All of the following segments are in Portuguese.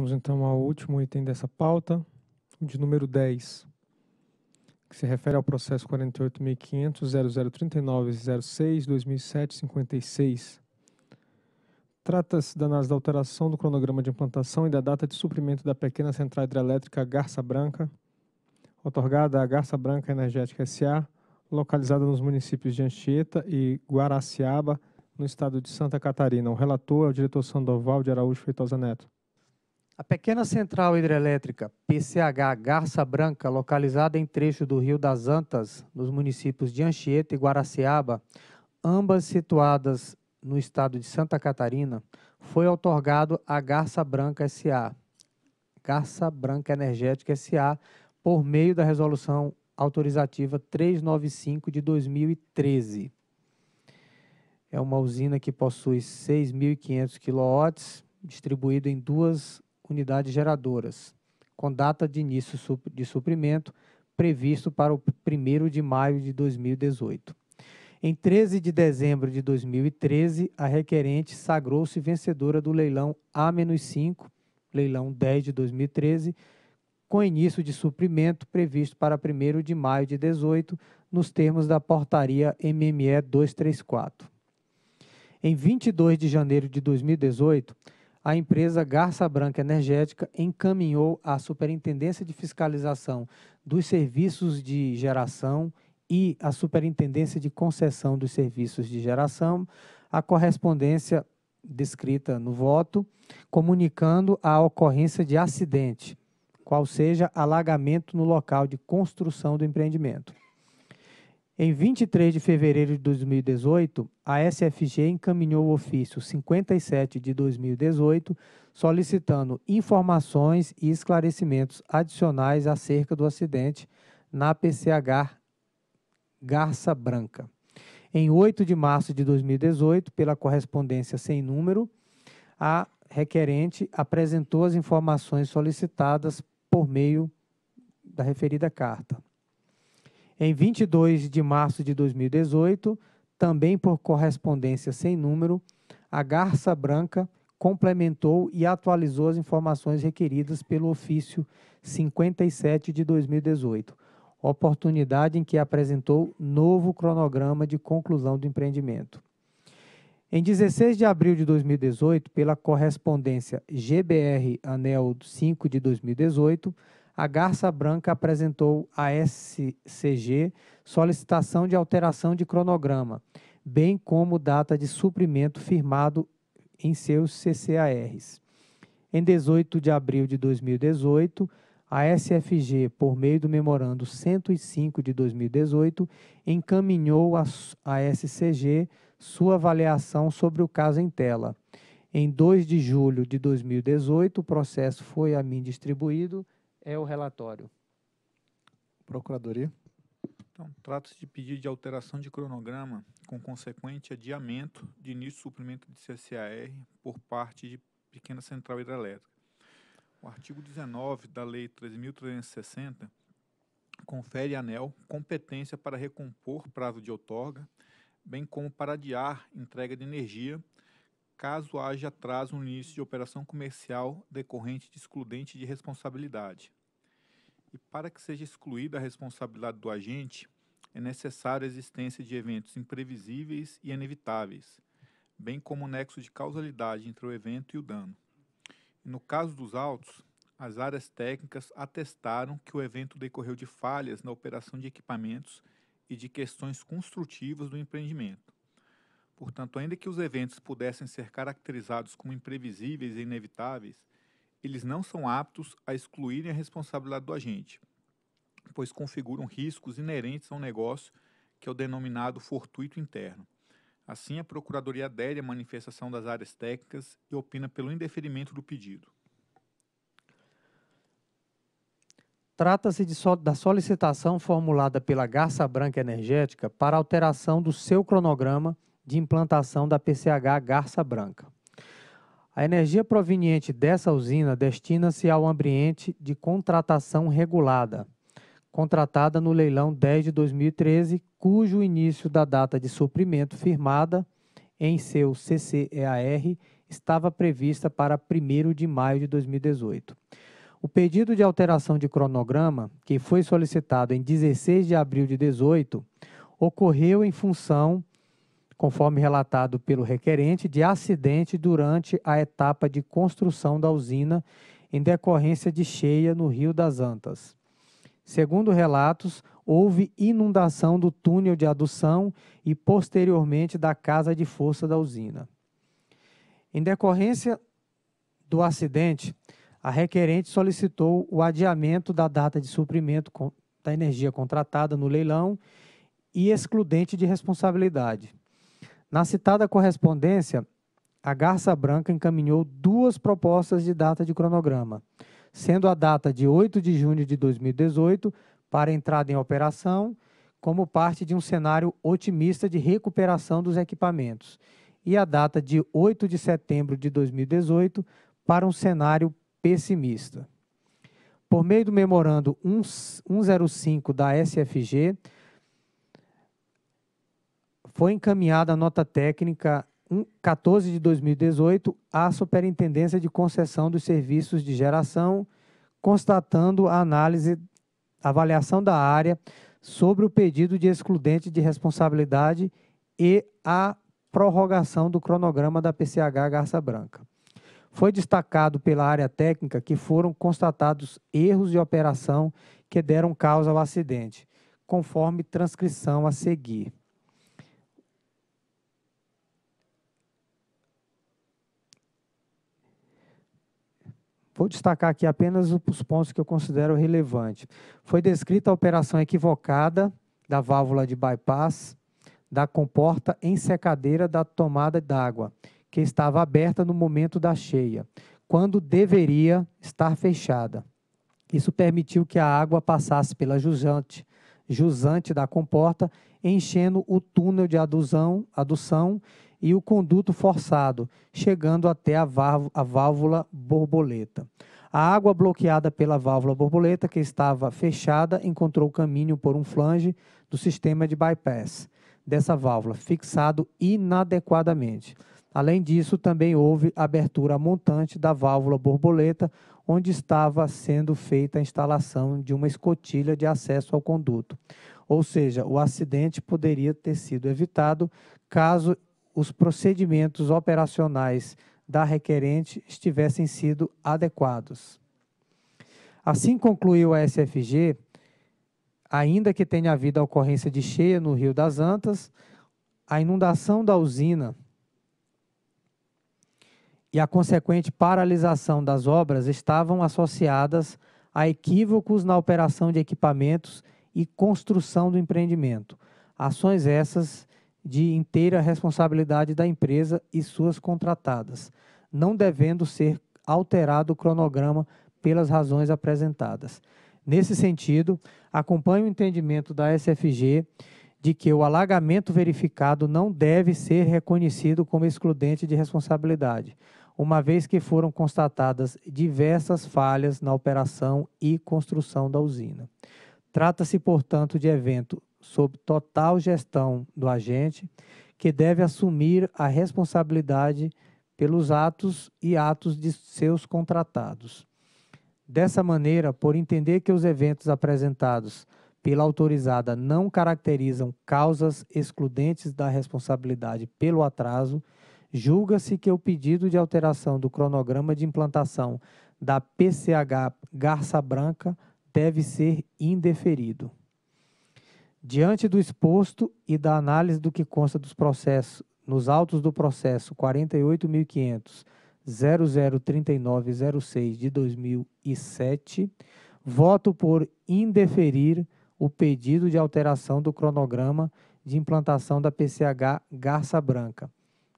Vamos então ao último item dessa pauta, o de número 10, que se refere ao processo 48.500.0039.06.2007.56. Trata-se da análise da alteração do cronograma de implantação e da data de suprimento da pequena central hidrelétrica Garça Branca, otorgada à Garça Branca Energética S.A., localizada nos municípios de Anchieta e Guaraciaba, no estado de Santa Catarina. O relator é o diretor Sandoval de Araújo Feitosa Neto. A pequena central hidrelétrica PCH Garça Branca, localizada em trecho do Rio das Antas, nos municípios de Anchieta e Guaraciaba, ambas situadas no estado de Santa Catarina, foi otorgado à Garça Branca SA, Garça Branca Energética SA, por meio da resolução autorizativa 395 de 2013. É uma usina que possui 6.500 kW, distribuído em duas unidades geradoras, com data de início de suprimento previsto para o 1 de maio de 2018. Em 13 de dezembro de 2013, a requerente sagrou-se vencedora do leilão A-5, leilão 10 de 2013, com início de suprimento previsto para 1 de maio de 2018, nos termos da portaria MME 234. Em 22 de janeiro de 2018, a empresa Garça Branca Energética encaminhou à Superintendência de Fiscalização dos Serviços de Geração e à Superintendência de Concessão dos Serviços de Geração a correspondência descrita no voto, comunicando a ocorrência de acidente, qual seja alagamento no local de construção do empreendimento. Em 23 de fevereiro de 2018, a SFG encaminhou o ofício 57 de 2018, solicitando informações e esclarecimentos adicionais acerca do acidente na PCH Garça Branca. Em 8 de março de 2018, pela correspondência sem número, a requerente apresentou as informações solicitadas por meio da referida carta. Em 22 de março de 2018, também por correspondência sem número, a Garça Branca complementou e atualizou as informações requeridas pelo ofício 57 de 2018, oportunidade em que apresentou novo cronograma de conclusão do empreendimento. Em 16 de abril de 2018, pela correspondência GBR Anel 5 de 2018, a Garça Branca apresentou à SCG solicitação de alteração de cronograma, bem como data de suprimento firmado em seus CCARs. Em 18 de abril de 2018, a SFG, por meio do Memorando 105 de 2018, encaminhou à SCG sua avaliação sobre o caso em tela. Em 2 de julho de 2018, o processo foi a mim distribuído é o relatório. Procuradoria. Então, trata-se de pedido de alteração de cronograma com consequente adiamento de início de suprimento de CCAR por parte de pequena central hidrelétrica. O artigo 19 da Lei 3.360 confere à ANEL competência para recompor prazo de outorga, bem como para adiar entrega de energia caso haja atraso no início de operação comercial decorrente de excludente de responsabilidade. E para que seja excluída a responsabilidade do agente, é necessária a existência de eventos imprevisíveis e inevitáveis, bem como o nexo de causalidade entre o evento e o dano. E no caso dos autos, as áreas técnicas atestaram que o evento decorreu de falhas na operação de equipamentos e de questões construtivas do empreendimento. Portanto, ainda que os eventos pudessem ser caracterizados como imprevisíveis e inevitáveis, eles não são aptos a excluírem a responsabilidade do agente, pois configuram riscos inerentes ao negócio, que é o denominado fortuito interno. Assim, a Procuradoria adere à manifestação das áreas técnicas e opina pelo indeferimento do pedido. Trata-se so da solicitação formulada pela Garça Branca Energética para alteração do seu cronograma de implantação da PCH Garça Branca. A energia proveniente dessa usina destina-se ao ambiente de contratação regulada, contratada no leilão 10 de 2013, cujo início da data de suprimento firmada em seu CCEAR estava prevista para 1 de maio de 2018. O pedido de alteração de cronograma, que foi solicitado em 16 de abril de 18, ocorreu em função conforme relatado pelo requerente, de acidente durante a etapa de construção da usina em decorrência de cheia no Rio das Antas. Segundo relatos, houve inundação do túnel de adução e posteriormente da casa de força da usina. Em decorrência do acidente, a requerente solicitou o adiamento da data de suprimento da energia contratada no leilão e excludente de responsabilidade na citada correspondência, a Garça Branca encaminhou duas propostas de data de cronograma, sendo a data de 8 de junho de 2018 para entrada em operação, como parte de um cenário otimista de recuperação dos equipamentos, e a data de 8 de setembro de 2018 para um cenário pessimista. Por meio do memorando 105 da SFG, foi encaminhada a nota técnica 14 de 2018 à Superintendência de Concessão dos Serviços de Geração, constatando a análise, avaliação da área sobre o pedido de excludente de responsabilidade e a prorrogação do cronograma da PCH Garça Branca. Foi destacado pela área técnica que foram constatados erros de operação que deram causa ao acidente, conforme transcrição a seguir. Vou destacar aqui apenas os pontos que eu considero relevantes. Foi descrita a operação equivocada da válvula de bypass da comporta em secadeira da tomada d'água, que estava aberta no momento da cheia, quando deveria estar fechada. Isso permitiu que a água passasse pela jusante, jusante da comporta, enchendo o túnel de adusão, adução e o conduto forçado, chegando até a, a válvula borboleta. A água bloqueada pela válvula borboleta, que estava fechada, encontrou caminho por um flange do sistema de bypass dessa válvula, fixado inadequadamente. Além disso, também houve abertura montante da válvula borboleta, onde estava sendo feita a instalação de uma escotilha de acesso ao conduto. Ou seja, o acidente poderia ter sido evitado caso os procedimentos operacionais da requerente estivessem sido adequados. Assim concluiu a SFG, ainda que tenha havido a ocorrência de cheia no Rio das Antas, a inundação da usina e a consequente paralisação das obras estavam associadas a equívocos na operação de equipamentos e construção do empreendimento. Ações essas de inteira responsabilidade da empresa e suas contratadas, não devendo ser alterado o cronograma pelas razões apresentadas. Nesse sentido, acompanho o entendimento da SFG de que o alagamento verificado não deve ser reconhecido como excludente de responsabilidade, uma vez que foram constatadas diversas falhas na operação e construção da usina. Trata-se, portanto, de evento sob total gestão do agente, que deve assumir a responsabilidade pelos atos e atos de seus contratados. Dessa maneira, por entender que os eventos apresentados pela autorizada não caracterizam causas excludentes da responsabilidade pelo atraso, julga-se que o pedido de alteração do cronograma de implantação da PCH Garça Branca deve ser indeferido. Diante do exposto e da análise do que consta dos processos, nos autos do processo 48.500.00.39.06 de 2007, voto por indeferir o pedido de alteração do cronograma de implantação da PCH Garça Branca,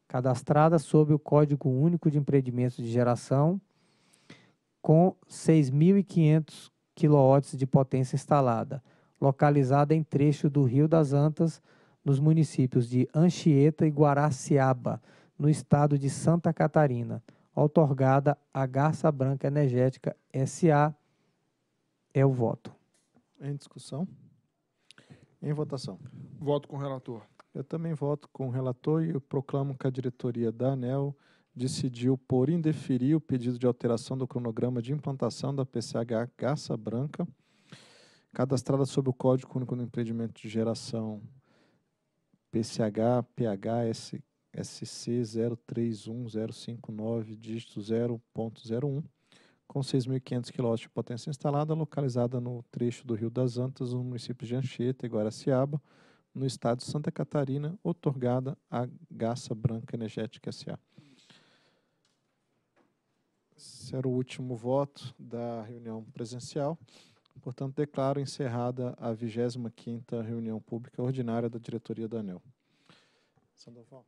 cadastrada sob o Código Único de Empreendimentos de Geração, com 6.500 kW de potência instalada, localizada em trecho do Rio das Antas, nos municípios de Anchieta e Guaraciaba, no estado de Santa Catarina, autorgada à Garça Branca Energética SA. É o voto. Em discussão? Em votação. Voto com o relator. Eu também voto com o relator e proclamo que a diretoria da ANEL decidiu por indeferir o pedido de alteração do cronograma de implantação da PCH Garça Branca Cadastrada sob o Código Único do Empreendimento de Geração PCH PHS SC 031059, dígito 0.01, com 6.500 kW de potência instalada, localizada no trecho do Rio das Antas, no município de Anchieta e Guaraciaba, no estado de Santa Catarina, otorgada à Gaça Branca Energética S.A. Esse era o último voto da reunião presencial. Portanto, declaro encerrada a 25ª reunião pública ordinária da diretoria da ANEL. Sandoval.